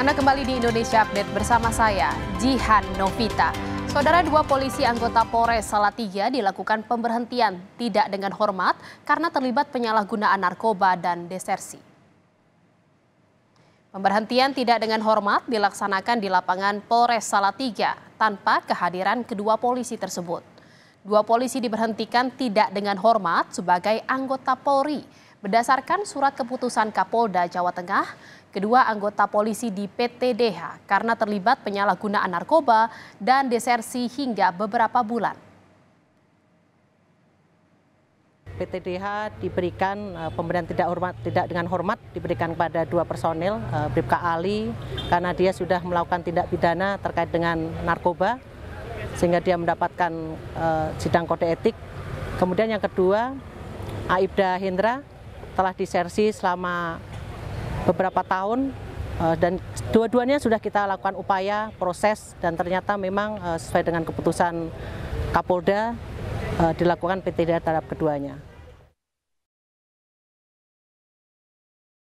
Anda kembali di Indonesia Update bersama saya, Jihan Novita. Saudara dua polisi anggota Polres Salatiga dilakukan pemberhentian tidak dengan hormat karena terlibat penyalahgunaan narkoba dan desersi. Pemberhentian tidak dengan hormat dilaksanakan di lapangan Polres Salatiga tanpa kehadiran kedua polisi tersebut. Dua polisi diberhentikan tidak dengan hormat sebagai anggota Polri Berdasarkan surat keputusan Kapolda Jawa Tengah, kedua anggota polisi di PTDH karena terlibat penyalahgunaan narkoba dan desersi hingga beberapa bulan. PTDH diberikan eh, pemberian tidak hormat tidak dengan hormat diberikan kepada dua personil eh, Bribka Ali karena dia sudah melakukan tindak pidana terkait dengan narkoba sehingga dia mendapatkan eh, sidang kode etik. Kemudian yang kedua Aibda Hendra telah disersi selama beberapa tahun eh, dan dua-duanya sudah kita lakukan upaya proses dan ternyata memang eh, sesuai dengan keputusan Kapolda eh, dilakukan PTDA terhadap keduanya.